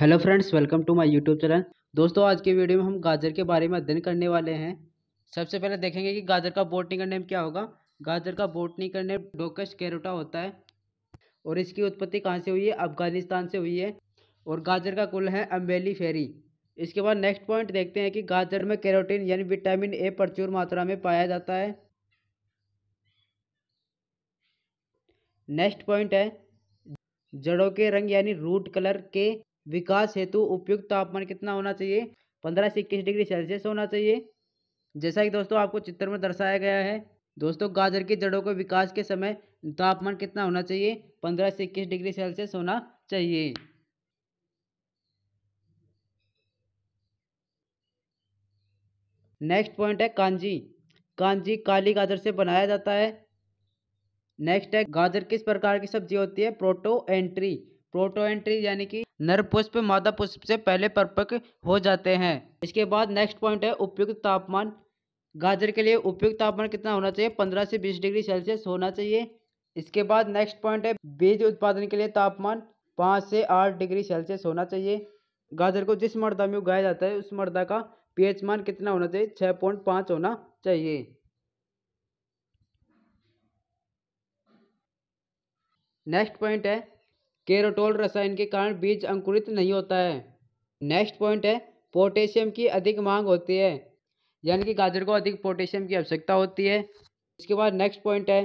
hello friends welcome to my YouTube channel दोस्तों आज के वीडियो में हम गाजर के बारे में अध्ययन करने वाले हैं सबसे पहले देखेंगे कि गाजर का बोटनी करने नेम क्या होगा गाजर का बोटनिकल नेम डोकस कैरोटा होता है और इसकी उत्पत्ति कहाँ से हुई है अफगानिस्तान से हुई है और गाजर का कुल है अम्बेली फेरी इसके बाद नेक्स्ट पॉइंट देखते हैं कि गाजर में कैरोटीन यानी विटामिन ए प्रचुर मात्रा में पाया जाता है नेक्स्ट पॉइंट है जड़ों के रंग यानी रूट कलर के विकास हेतु उपयुक्त तापमान कितना होना चाहिए पंद्रह से इक्कीस डिग्री सेल्सियस होना चाहिए जैसा कि दोस्तों आपको चित्र में दर्शाया गया है दोस्तों गाजर की जड़ों के विकास के समय तापमान कितना होना चाहिए पंद्रह से इक्कीस डिग्री सेल्सियस होना चाहिए नेक्स्ट पॉइंट है कांजी कांजी काली गाजर से बनाया जाता है नेक्स्ट है गाजर किस प्रकार की सब्जी होती है प्रोटो एंट्री प्रोटो एंट्री यानी कि नर पुष्प मादा पुष्प से पहले परिपक्व हो जाते हैं इसके बाद नेक्स्ट पॉइंट है उपयुक्त तापमान गाजर के लिए उपयुक्त तापमान कितना होना चाहिए पंद्रह से बीस डिग्री सेल्सियस होना चाहिए इसके बाद नेक्स्ट पॉइंट है बीज उत्पादन के लिए तापमान पाँच से आठ डिग्री सेल्सियस होना चाहिए गाजर को जिस मर्दा में उगाया जाता है उस मर्दा का पी मान कितना होना चाहिए छः पॉइंट पाँच होना चाहिए नेक्स्ट पॉइंट है केरोटोल रसायन के कारण बीज अंकुरित नहीं होता है नेक्स्ट पॉइंट है पोटेशियम की अधिक मांग होती है यानी कि गाजर को अधिक पोटेशियम की आवश्यकता होती है इसके बाद नेक्स्ट पॉइंट है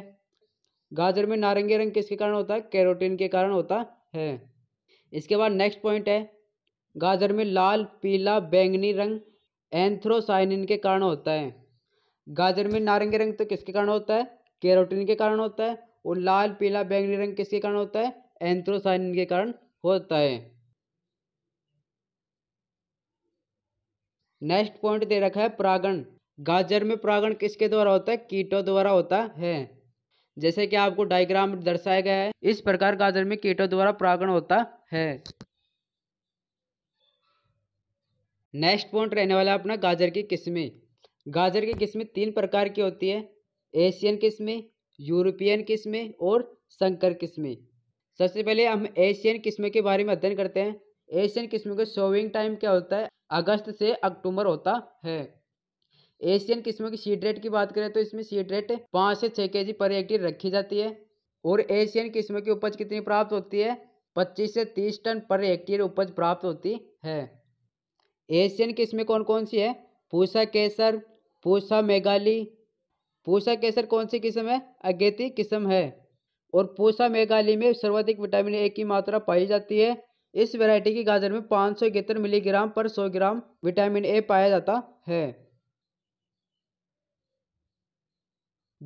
गाजर में नारंगी रंग किसके कारण होता है कैरोटीन के कारण होता है इसके बाद नेक्स्ट पॉइंट है गाजर में लाल पीला बैंगनी रंग एंथ्रोसाइनिन के कारण होता है गाजर में नारंगी रंग तो किसके कारण होता है कैरोटीन के कारण होता है और लाल पीला बैंगनी रंग किसके कारण होता है एंथ्रोसाइनिन के कारण होता है नेक्स्ट पॉइंट दे रखा है परागण गाजर में परागण किसके द्वारा होता है कीटों द्वारा होता है जैसे कि आपको डायग्राम दर्शाया गया है इस प्रकार गाजर में कीटों द्वारा परागण होता है नेक्स्ट पॉइंट रहने वाला अपना गाजर की किस्में गाजर की किस्में तीन प्रकार की होती है एशियन किस्में यूरोपियन किस्में और संकर किस्में सबसे पहले हम एशियन किस्म के बारे में अध्ययन करते हैं एशियन किस्म के सोविंग टाइम क्या होता है अगस्त से अक्टूबर होता है एशियन किस्म की सीड रेट की बात करें तो इसमें सीड रेट पाँच से छः के जी पर हेक्टेयर रखी जाती है और एशियन किस्म की उपज कितनी प्राप्त होती है पच्चीस से तीस टन पर हेक्टेयर उपज प्राप्त होती है एशियन किस्में कौन कौन सी है पूसा केसर पूसा मेघाली पूसा केसर कौन सी किस्म है अगेती किस्म है और पूसा मेघालय में सर्वाधिक विटामिन ए की मात्रा पाई जाती है इस वैरायटी की गाजर में पाँच सौ इकहत्तर मिलीग्राम पर सौ ग्राम विटामिन ए पाया जाता है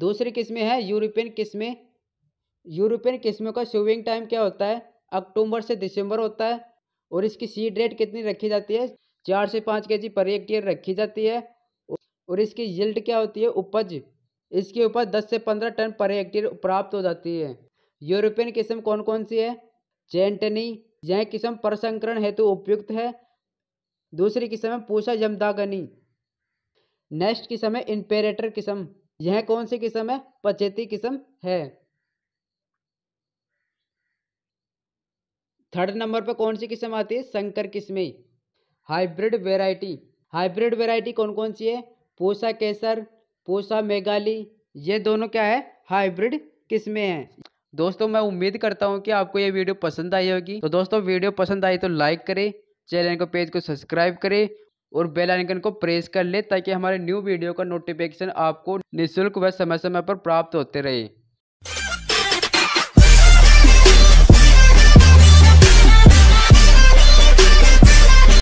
दूसरी किस्में हैं यूरोपियन किस्में यूरोपियन किस्मों का शोविंग टाइम क्या होता है अक्टूबर से दिसंबर होता है और इसकी सीड रेट कितनी रखी जाती है चार से पाँच के जी पर एक रखी जाती है और इसकी यील्ड क्या होती है उपज इसके ऊपर 10 से 15 टन पर हेक्टेयर प्राप्त हो जाती है यूरोपियन किस्म कौन कौन सी है चेंटनी यह किस्म प्रसंकरण हेतु उपयुक्त है दूसरी किस्म है पूषा जमदागनी नेक्स्ट किस्म है इंपेरेटर किस्म यह कौन सी किस्म है पचेती किस्म है थर्ड नंबर पर कौन सी किस्म आती है संकर किस्में हाइब्रिड वेराइटी हाइब्रिड वेराइटी कौन कौन सी है पूसा केसर पूसा मेघाली ये दोनों क्या है हाइब्रिड किस्में हैं दोस्तों मैं उम्मीद करता हूँ कि आपको ये वीडियो पसंद आई होगी तो दोस्तों वीडियो पसंद आई तो लाइक करें चैनल को पेज को सब्सक्राइब करें और बेल आइकन को प्रेस कर ले ताकि हमारे न्यू वीडियो का नोटिफिकेशन आपको निःशुल्क व समय समय पर प्राप्त होते रहे